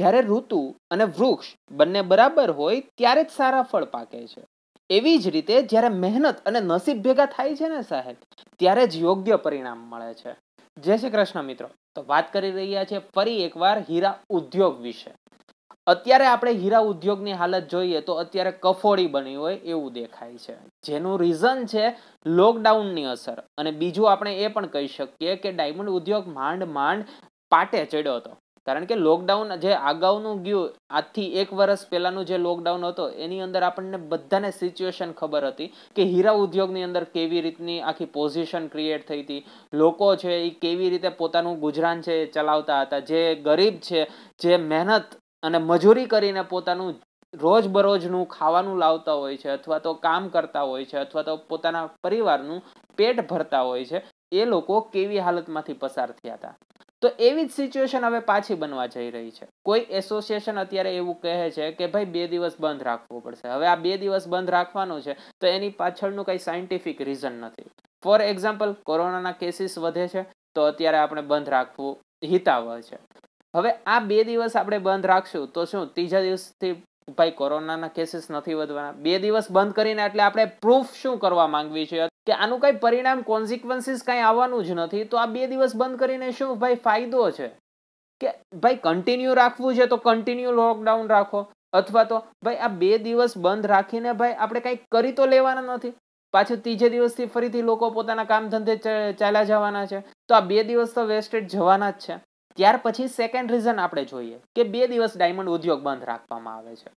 જ્યારે ઋતુ અને વૃક્ષ બંને બરાબર હોય ત્યારે જ સારા ફળ પાકે છે એવી જ રીતે જ્યારે મહેનત અને નસીબ ભેગા થાય છે ને સાહેબ ત્યારે જ યોગ્ય પરિણામ મળે છે જય શ્રી કૃષ્ણ મિત્રો તો વાત કરી રહ્યા છે ફરી એકવાર હીરા ઉદ્યોગ વિશે અત્યારે આપણે હીરા ઉદ્યોગની હાલત જોઈએ તો અત્યારે કફોડી બની હોય એવું દેખાય છે જેનું રીઝન છે લોકડાઉનની અસર અને બીજું આપણે એ પણ કહી શકીએ કે ડાયમંડ ઉદ્યોગ માંડ માંડ પાટે ચડ્યો હતો કારણ કે લોકડાઉન જે અગાઉનું ગયું આજથી એક વર્ષ પહેલાંનું જે લોકડાઉન હતો એની અંદર આપણને બધાને સિચ્યુએશન ખબર હતી કે હીરા ઉદ્યોગની અંદર કેવી રીતની આખી પોઝિશન ક્રિએટ થઈ હતી લોકો છે એ કેવી રીતે પોતાનું ગુજરાન છે એ ચલાવતા હતા જે ગરીબ છે જે મહેનત અને મજૂરી કરીને પોતાનું રોજબરોજનું ખાવાનું લાવતા હોય છે અથવા તો કામ કરતા હોય છે અથવા તો પોતાના પરિવારનું પેટ ભરતા હોય છે એ લોકો કેવી હાલતમાંથી પસાર થયા હતા તો એવી જ સિચ્યુએશન હવે પાછી બનવા જઈ રહી છે કોઈ એસોસિએશન અત્યારે એવું કહે છે કે ભાઈ બે દિવસ બંધ રાખવો પડશે હવે આ બે દિવસ બંધ રાખવાનો છે તો એની પાછળનું કંઈ સાયન્ટિફિક રીઝન નથી ફોર એક્ઝામ્પલ કોરોનાના કેસીસ વધે છે તો અત્યારે આપણે બંધ રાખવું હિતાવહ છે હવે આ બે દિવસ આપણે બંધ રાખશું તો શું ત્રીજા દિવસથી ભાઈ કોરોનાના કેસીસ નથી વધવાના બે દિવસ બંધ કરીને એટલે આપણે પ્રૂફ શું કરવા માંગવી છે કે આનું કંઈ પરિણામ કોન્સિક્વન્સીસ કંઈ આવવાનું જ નથી તો આ બે દિવસ બંધ કરીને શું ભાઈ ફાયદો છે કે ભાઈ કન્ટિન્યુ રાખવું છે તો કન્ટિન્યુ લોકડાઉન રાખો અથવા તો ભાઈ આ બે દિવસ બંધ રાખીને ભાઈ આપણે કંઈક કરી તો લેવાના નથી પાછું ત્રીજે દિવસથી ફરીથી લોકો પોતાના કામ ધંધે ચાલ્યા જવાના છે તો આ બે દિવસ તો વેસ્ટેડ જવાના જ છે ત્યાર પછી સેકન્ડ રીઝન આપણે જોઈએ કે બે દિવસ ડાયમંડ ઉદ્યોગ બંધ રાખવામાં આવે છે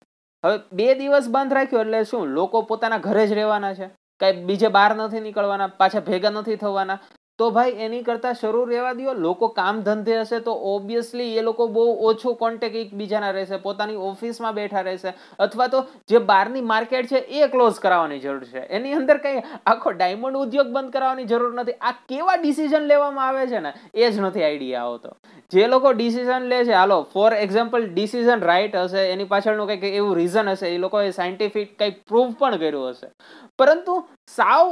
હવે બે દિવસ બંધ રાખ્યો એટલે શું લોકો પોતાના ઘરે જ રહેવાના છે કાંઈ બીજે બહાર નથી નીકળવાના પાછા ભેગા નથી થવાના તો ભાઈ એની કરતા શરૂ રહેવા દો લોકો કામ ધંધે હશે તો ઓબ્વિયસલી એ લોકો બહુ ઓછો કોન્ટેક એકબીજાના રહેશે પોતાની ઓફિસમાં બેઠા રહેશે અથવા તો જે બહારની માર્કેટ છે એ ક્લોઝ કરાવવાની જરૂર છે એની અંદર કંઈ આખો ડાયમંડ ઉદ્યોગ બંધ કરાવવાની જરૂર નથી આ કેવા ડિસિઝન લેવામાં આવે છે ને એ જ નથી આઈડિયા આવતો જે લોકો ડિસિઝન લે છે હાલો ફોર એક્ઝામ્પલ ડિસિઝન રાઇટ હશે એની પાછળનું કંઈક એવું રીઝન હશે એ લોકોએ સાયન્ટિફિક કંઈક પ્રૂવ પણ કર્યું હશે પરંતુ સાવ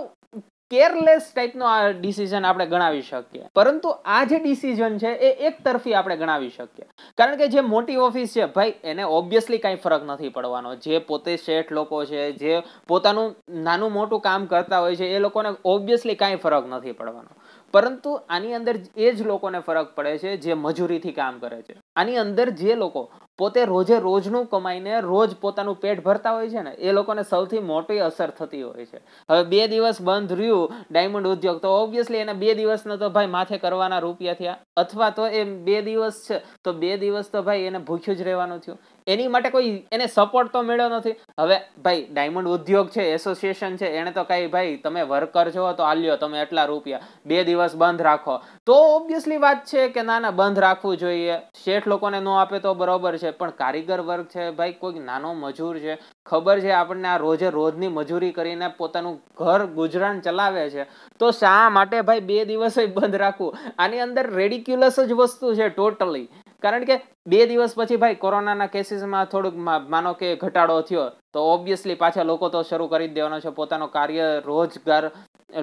કેરલેસ ટાઈપનો આ ડિસિઝન આપણે ગણાવી શકીએ પરંતુ આ જે ડિસિઝન છે એ એક તરફી આપણે ગણાવી શકીએ કારણ કે જે મોટી ઓફિસ છે ભાઈ એને ઓબ્વિયસલી કાંઈ ફરક નથી પડવાનો જે પોતે શેઠ લોકો છે જે પોતાનું નાનું મોટું કામ કરતા હોય છે એ લોકોને ઓબ્વિયસલી કાંઈ ફરક નથી પડવાનો પરંતુ આની અંદર એ જ લોકોને ફરક પડે છે જે મજૂરીથી કામ કરે છે આની અંદર જે લોકો પોતે રોજે રોજનું કમાઈને રોજ પોતાનું પેટ ભરતા હોય છે ને એ લોકોને સૌથી મોટી અસર થતી હોય છે હવે બે દિવસ બંધ રહ્યું ડાયમંડ ઉદ્યોગ તો ઓબ્વિયસલી એને બે દિવસનો તો ભાઈ માથે કરવાના રૂપિયા થયા અથવા તો એ બે દિવસ છે તો બે દિવસ તો ભાઈ એને ભૂખ્યું જ રહેવાનું થયું એની માટે કોઈ એને સપોર્ટ તો મળ્યો નથી હવે ભાઈ ડાયમંડ ઉદ્યોગ છે એસોસિએશન છે એણે તો કાંઈ ભાઈ તમે વર્કર છો તો આલ્યો તમે એટલા રૂપિયા બે દિવસ બંધ રાખો તો ઓબ્વિયસલી વાત છે કે ના ના બંધ રાખવું જોઈએ શેઠ લોકોને ન આપે તો બરોબર છે પણ કારીગર વર્ગ છે ભાઈ કોઈક નાનો મજૂર છે ખબર છે આપણને આ રોજે રોજની મજૂરી કરીને પોતાનું ઘર ગુજરાન ચલાવે છે તો શા માટે ભાઈ બે દિવસ બંધ રાખવું આની અંદર રેડિક્યુલસ જ વસ્તુ છે ટોટલી કારણ કે બે દિવસ પછી ભાઈ કોરોનાના કેસીસમાં થોડુંક માનો કે ઘટાડો થયો તો ઓબ્વિયસલી પાછા લોકો તો શરૂ કરી દેવાનો છે પોતાનો કાર્ય રોજગાર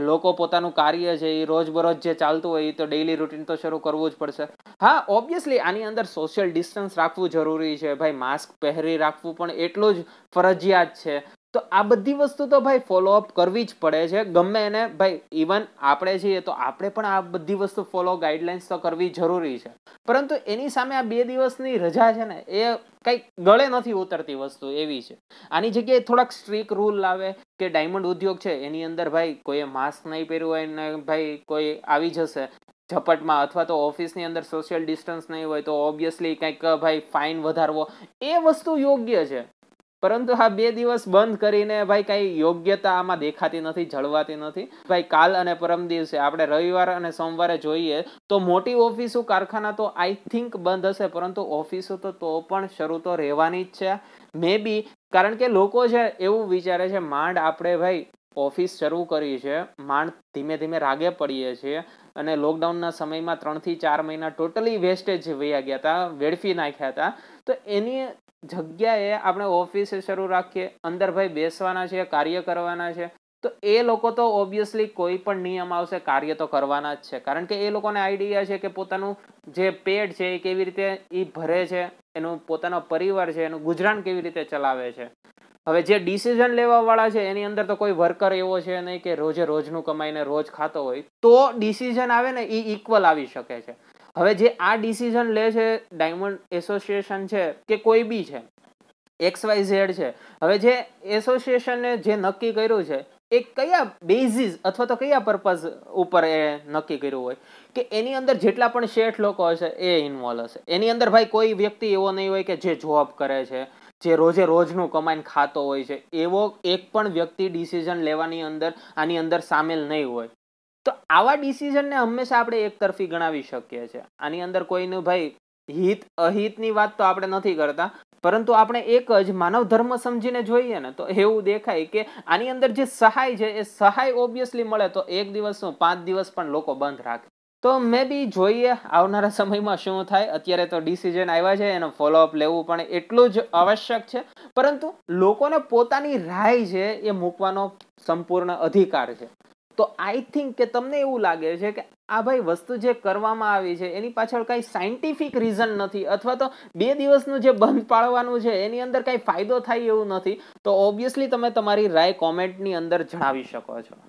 લોકો પોતાનું કાર્ય છે એ રોજબરોજ જે ચાલતું હોય એ તો ડેઇલી રૂટીન તો શરૂ કરવું જ પડશે હા ઓબ્વિયસલી આની અંદર સોશિયલ ડિસ્ટન્સ રાખવું જરૂરી છે ભાઈ માસ્ક પહેરી રાખવું પણ એટલું જ ફરજિયાત છે તો આ બધી વસ્તુ તો ભાઈ ફોલોઅપ કરવી જ પડે છે ગમે એને ભાઈ ઇવન આપણે છીએ તો આપણે પણ આ બધી વસ્તુ ફોલો ગાઈડલાઇન્સ તો કરવી જરૂરી છે પરંતુ એની સામે આ બે દિવસની રજા છે ને એ કંઈક ગળે નથી ઉતરતી વસ્તુ એવી છે આની જગ્યાએ થોડાક સ્ટ્રીક રૂલ લાવે કે ડાયમંડ ઉદ્યોગ છે એની અંદર ભાઈ કોઈએ માસ્ક નહીં પહેર્યું હોય ને ભાઈ કોઈ આવી જશે ઝપટમાં અથવા તો ઓફિસની અંદર સોશિયલ ડિસ્ટન્સ નહીં હોય તો ઓબ્વિયસલી કંઈક ભાઈ ફાઇન વધારવો એ વસ્તુ યોગ્ય છે પરંતુ હા બે દિવસ બંધ કરીને ભાઈ કાંઈ યોગ્યતા આમાં દેખાતી નથી જળવાતી નથી ભાઈ કાલ અને પરમ દિવસે આપણે રવિવાર અને સોમવારે જોઈએ તો મોટી ઓફિસો કારખાના તો આઈ થિંક બંધ હશે પરંતુ ઓફિસો તો તો પણ શરૂ તો રહેવાની જ છે મે બી કારણ કે લોકો છે એવું વિચારે છે માંડ આપણે ભાઈ ઓફિસ શરૂ કરી છે માંડ ધીમે ધીમે રાગે પડીએ છીએ અને લોકડાઉનના સમયમાં ત્રણથી ચાર મહિના ટોટલી વેસ્ટેજ વયા ગયા હતા વેડફી નાખ્યા હતા તો એની જગ્યાએ આપણે ઓફિસે શરૂ રાખીએ અંદર ભાઈ બેસવાના છે કાર્ય કરવાના છે તો એ લોકો તો ઓબ્વિયસલી કોઈ પણ નિયમ આવશે કાર્ય તો કરવાના જ છે કારણ કે એ લોકોને આઈડિયા છે કે પોતાનું જે પેટ છે એ કેવી રીતે એ ભરે છે એનું પોતાનો પરિવાર છે એનું ગુજરાન કેવી રીતે ચલાવે છે હવે જે ડિસિઝન લેવાવાળા છે એની અંદર તો કોઈ વર્કર એવો છે નહીં કે રોજે રોજનું કમાઈને રોજ ખાતો હોય તો ડિસિઝન આવે ને એ ઇક્વલ આવી શકે છે હવે જે આ ડિસિઝન લે છે ડાયમંડ એસોસિએશન છે કે કોઈ બી છે એક્સ વાય ઝેડ છે હવે જે એસોસિએશને જે નક્કી કર્યું છે એ કયા બેઝિસ અથવા તો કયા પર્પઝ ઉપર એ નક્કી કર્યું હોય કે એની અંદર જેટલા પણ શેઠ લોકો હશે એ ઇન્વોલ્વ હશે એની અંદર ભાઈ કોઈ વ્યક્તિ એવો નહીં હોય કે જે જોબ કરે છે જે રોજે રોજનું કમાઈને ખાતો હોય છે એવો એક પણ વ્યક્તિ ડિસિઝન લેવાની અંદર આની અંદર સામેલ નહીં હોય તો આવા ડિસિઝનને હંમેશા આપણે એકતરફી ગણાવી શકીએ છીએ આની અંદર કોઈનું ભાઈ હિત અહિતની વાત તો આપણે નથી કરતા પરંતુ આપણે એક જ માનવ ધર્મ સમજીને જોઈએ ને તો એવું દેખાય કે આની અંદર જે સહાય છે એ સહાય ઓબ્વિયસલી મળે તો એક દિવસ શું પાંચ દિવસ પણ લોકો બંધ રાખે તો મે બી જોઈએ આવનારા સમયમાં શું થાય અત્યારે તો ડિસિઝન આવ્યા છે એનો ફોલોઅપ લેવું પણ એટલું જ આવશ્યક છે પરંતુ લોકોને પોતાની રાય છે એ મૂકવાનો સંપૂર્ણ અધિકાર છે તો આઈ થિંક કે તમને એવું લાગે છે કે આ ભાઈ વસ્તુ જે કરવામાં આવી છે એની પાછળ કાંઈ સાયન્ટિફિક રીઝન નથી અથવા તો બે દિવસનું જે બંધ પાડવાનું છે એની અંદર કાંઈ ફાયદો થાય એવું નથી તો ઓબ્વિયસલી તમે તમારી રાય કોમેન્ટની અંદર જણાવી શકો છો